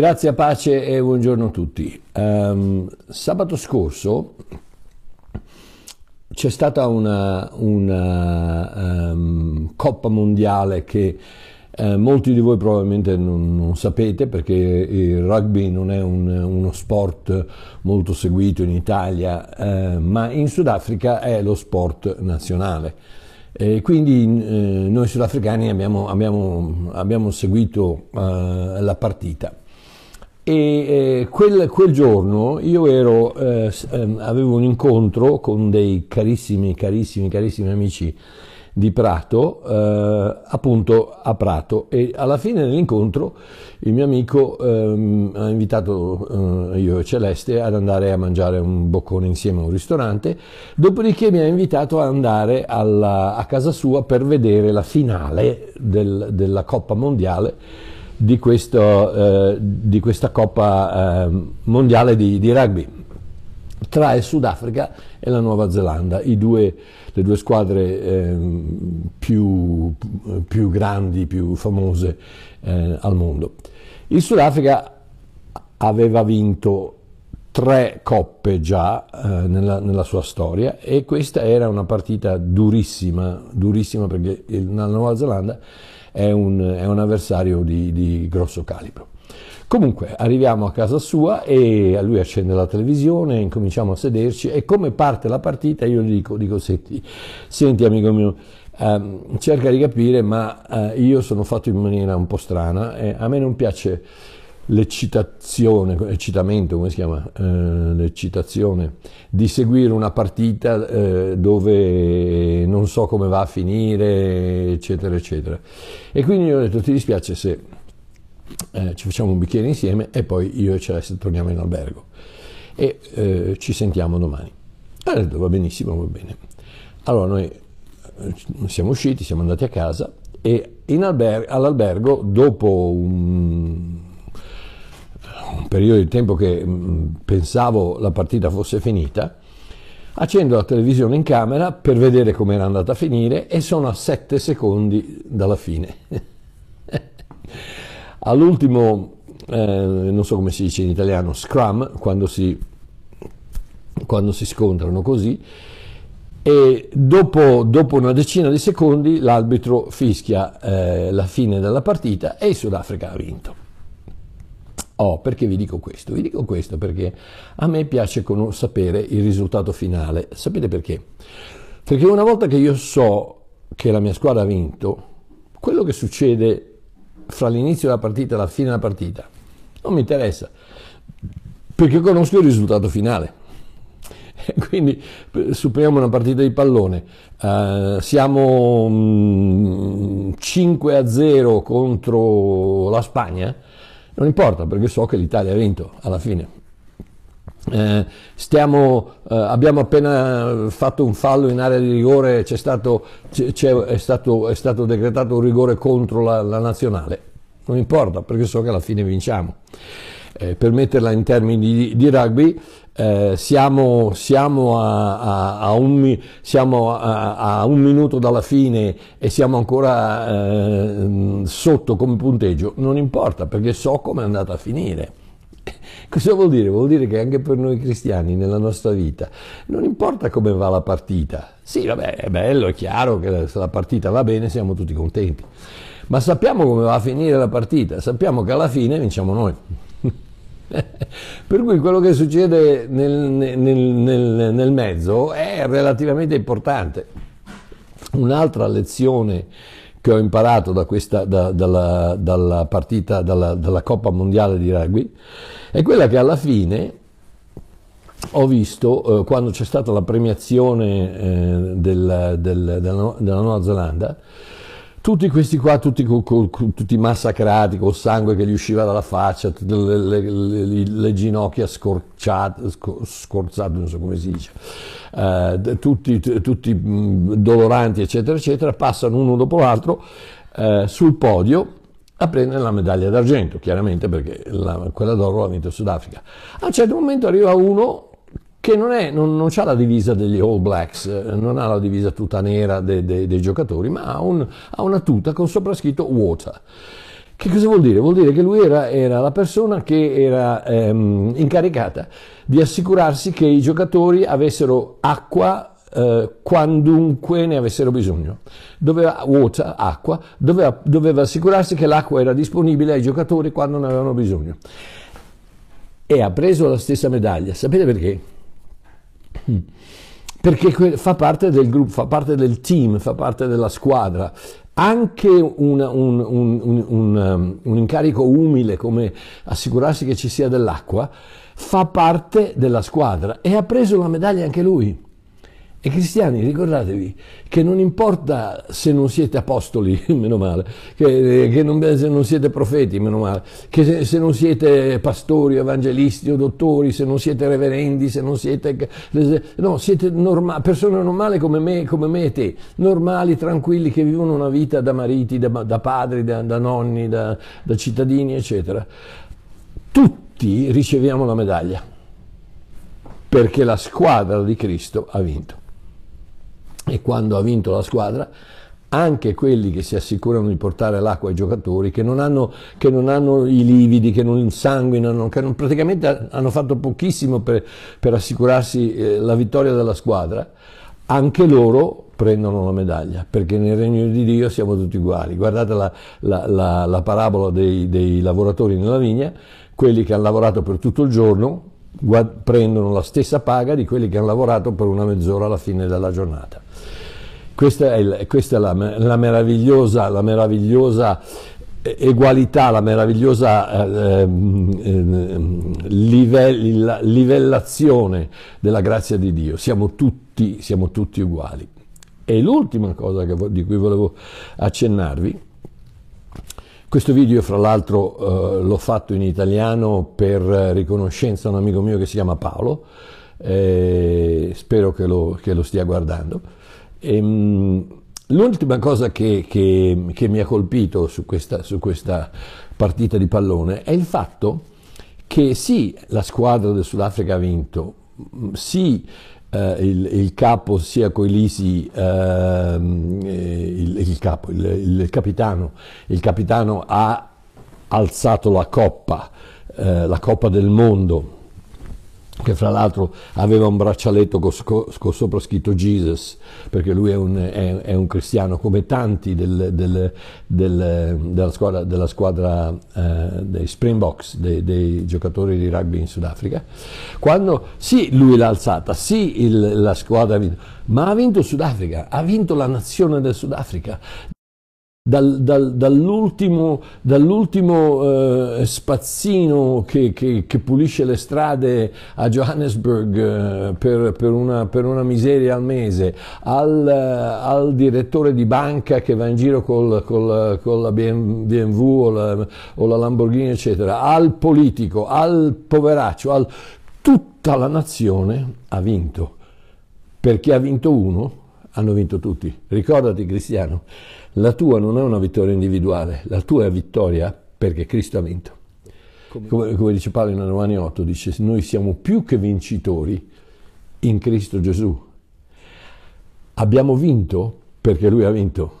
Grazie, a pace e buongiorno a tutti. Um, sabato scorso c'è stata una, una um, Coppa Mondiale che eh, molti di voi probabilmente non, non, sapete perché il rugby non è un, uno sport molto seguito in Italia, eh, ma in Sudafrica è lo sport nazionale. E quindi eh, noi sudafricani abbiamo, abbiamo, abbiamo seguito eh, la partita e eh, quel, quel, giorno io ero, eh, ehm, avevo un incontro con dei carissimi, carissimi, carissimi amici di Prato, eh, appunto a Prato e alla fine dell'incontro il mio amico ehm, ha invitato eh, io e Celeste ad andare a mangiare un boccone insieme a un ristorante, dopodiché mi ha invitato ad andare alla, a casa sua per vedere la finale del, della Coppa Mondiale di, questo, eh, di questa Coppa eh, Mondiale di, di, Rugby tra il Sudafrica e la Nuova Zelanda, due, le due squadre eh, più, più, grandi, più famose eh, al mondo. Il Sudafrica aveva vinto tre coppe già eh, nella, nella, sua storia e questa era una partita durissima, durissima perché la Nuova Zelanda è un, è un avversario di, di grosso calibro. Comunque arriviamo a casa sua e lui accende la televisione, incominciamo a sederci e come parte la partita io gli dico, dico senti, senti amico mio, ehm, cerca di capire ma eh, io sono fatto in maniera un po' strana, eh, a me non piace l'eccitazione, eccitamento come si chiama, eh, l'eccitazione di seguire una partita eh, dove non so come va a finire, eccetera, eccetera. E quindi ho detto ti dispiace se eh, ci facciamo un bicchiere insieme e poi io e Celeste torniamo in albergo e eh, ci sentiamo domani. E ho detto va benissimo, va bene. Allora noi eh, siamo usciti, siamo andati a casa e alber- all'albergo dopo un periodo di tempo che mm, pensavo la partita fosse finita, accendo la televisione in camera per vedere come era andata a finire e sono a 7 secondi dalla fine. All'ultimo, eh, non so come si dice in italiano, scrum, quando si, quando si scontrano così, e dopo, dopo, una decina di secondi l'arbitro fischia eh, la fine della partita e il Sudafrica ha vinto ho. Oh, perché vi dico questo? Vi dico questo perché a me piace con- sapere il risultato finale. Sapete perché? Perché una volta che io so che la mia squadra ha vinto, quello che succede fra l'inizio della partita e la fine della partita non mi interessa, perché conosco il risultato finale. Quindi supponiamo una partita di pallone, uh, siamo um, mm, 5 a 0 contro la Spagna, non importa perché so che l'Italia ha vinto alla fine. Eh, stiamo, eh, abbiamo appena fatto un fallo in area di rigore, c'è stato, c'è, è, stato, è, stato, decretato un rigore contro la, la, nazionale. Non importa perché so che alla fine vinciamo. Eh, per metterla in termini di, di rugby, eh, siamo, siamo, a, a, a un, siamo a, un, minuto dalla fine e siamo ancora eh, sotto come punteggio, non importa perché so come è andata a finire. Cosa vuol dire? Vuol dire che anche per noi cristiani nella nostra vita non importa come va la partita. Sì, vabbè, è bello, è chiaro che se la partita va bene siamo tutti contenti, ma sappiamo come va a finire la partita, sappiamo che alla fine vinciamo noi. per cui quello che succede nel, nel, nel, nel mezzo è relativamente importante. Un'altra lezione che ho imparato da questa, da, dalla, dalla, partita, dalla, dalla Coppa Mondiale di Rugby, è quella che alla fine ho visto eh, quando c'è stata la premiazione eh, del, del, della, della Nuova Zelanda, tutti questi qua, tutti, tutti, massacrati, col sangue che gli usciva dalla faccia, le, le, le, le ginocchia scorciate, scorzate, non so come si dice, eh, tutti, tutti, mm, doloranti, eccetera, eccetera, passano uno dopo l'altro eh, sul podio a prendere la medaglia d'argento, chiaramente perché la, quella d'oro l'ha vinto Sudafrica. A un certo momento arriva uno che non, è, non, non ha la divisa degli All Blacks, eh, non ha la divisa tutta nera de, de, dei giocatori, ma ha, un, ha, una tuta con sopra scritto Water. Che cosa vuol dire? Vuol dire che lui era, era la persona che era ehm, incaricata di assicurarsi che i giocatori avessero acqua eh, quandunque ne avessero bisogno. Doveva, water, acqua, doveva, doveva assicurarsi che l'acqua era disponibile ai giocatori quando ne avevano bisogno. E ha preso la stessa medaglia. Sapete perché? Perché fa parte del gruppo, fa parte del team, fa parte della squadra. Anche un, un, un, um, un incarico umile come assicurarsi che ci sia dell'acqua fa parte della squadra e ha preso la medaglia anche lui. E cristiani, ricordatevi che non importa se non siete apostoli, meno male, che, che non, se non siete profeti, meno male, che se, se, non siete pastori, evangelisti o dottori, se non siete reverendi, se non siete... No, siete norma, persone normali come me, come me, e te, normali, tranquilli, che vivono una vita da mariti, da, da padri, da, da nonni, da, da cittadini, eccetera. Tutti riceviamo la medaglia, perché la squadra di Cristo ha vinto e quando ha vinto la squadra, anche quelli che si assicurano di portare l'acqua ai giocatori, che non hanno, che non hanno i lividi, che non insanguinano, che non, praticamente hanno fatto pochissimo per, per assicurarsi eh, la vittoria della squadra, anche loro prendono la medaglia, perché nel regno di Dio siamo tutti uguali. Guardate la, la, la, la parabola dei, dei lavoratori nella vigna, quelli che hanno lavorato per tutto il giorno, prendono la stessa paga di quelli che hanno lavorato per una mezz'ora alla fine della giornata. Questa è, il, questa è la, la, meravigliosa, la meravigliosa egualità, la meravigliosa eh, eh, ehm, livell livellazione della grazia di Dio. Siamo tutti, siamo tutti uguali. E l'ultima cosa che, di cui volevo accennarvi, questo video fra l'altro eh, l'ho fatto in italiano per riconoscenza a un amico mio che si chiama Paolo, eh, spero che lo, che lo stia guardando. Ehm, l'ultima cosa che, che, che, mi ha colpito su questa, su questa partita di pallone è il fatto che sì, la squadra del Sudafrica ha vinto, mm, sì, eh, il, il, capo sia Coelisi, ehm, eh, il, il, capo, il, capitano, il capitano ha alzato la coppa, eh, la coppa del mondo che fra l'altro aveva un braccialetto con, con sopra scritto Jesus, perché lui è un, è, è un cristiano come tanti del, del, del, della squadra, della squadra eh, dei Springboks, dei, dei, giocatori di rugby in Sudafrica. Quando sì, lui l'ha alzata, sì, il, la squadra ha vinto, ma ha vinto Sudafrica, ha vinto la nazione del Sudafrica dal, dal, dall'ultimo, dall'ultimo eh, spazzino che, che, che, pulisce le strade a Johannesburg eh, per, per, una, per, una, miseria al mese, al, eh, al, direttore di banca che va in giro col, col, con la BMW o la, o la Lamborghini, eccetera, al politico, al poveraccio, al... tutta la nazione ha vinto, perché ha vinto uno hanno vinto tutti. Ricordati Cristiano, la tua non è una vittoria individuale, la tua è vittoria perché Cristo ha vinto. Come, come, dice Paolo in Romani 8, dice noi siamo più che vincitori in Cristo Gesù. Abbiamo vinto perché lui ha vinto.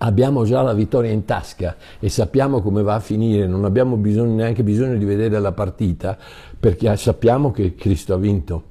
Abbiamo già la vittoria in tasca e sappiamo come va a finire, non abbiamo bisogno, neanche bisogno di vedere la partita perché sappiamo che Cristo ha vinto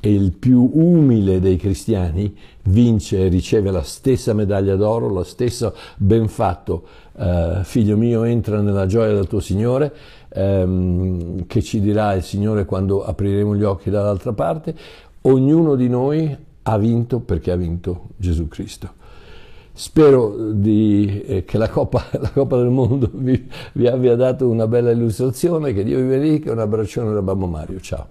e il più umile dei cristiani vince e riceve la stessa medaglia d'oro, lo stesso ben fatto. Eh, figlio mio, entra nella gioia del tuo Signore, ehm, che ci dirà il Signore quando apriremo gli occhi dall'altra parte. Ognuno di noi ha vinto perché ha vinto Gesù Cristo. Spero di, eh, che la Coppa, la Coppa, del Mondo vi, vi abbia dato una bella illustrazione, che Dio vi benedica, un abbraccione da Babbo Mario, ciao.